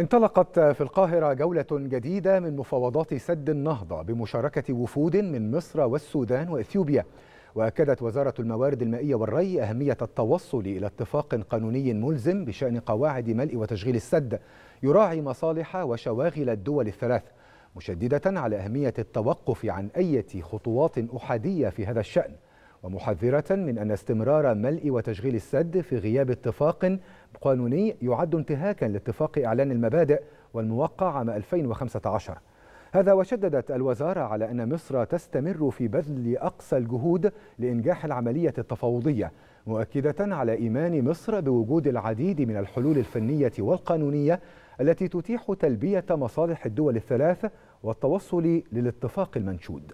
انطلقت في القاهرة جولة جديدة من مفاوضات سد النهضة بمشاركة وفود من مصر والسودان وإثيوبيا وأكدت وزارة الموارد المائية والري أهمية التوصل إلى اتفاق قانوني ملزم بشأن قواعد ملء وتشغيل السد يراعي مصالح وشواغل الدول الثلاث مشددة على أهمية التوقف عن أي خطوات أحادية في هذا الشأن ومحذرة من أن استمرار ملء وتشغيل السد في غياب اتفاق قانوني يعد انتهاكا لاتفاق إعلان المبادئ والموقع عام 2015 هذا وشددت الوزارة على أن مصر تستمر في بذل أقصى الجهود لإنجاح العملية التفاوضية مؤكدة على إيمان مصر بوجود العديد من الحلول الفنية والقانونية التي تتيح تلبية مصالح الدول الثلاث والتوصل للاتفاق المنشود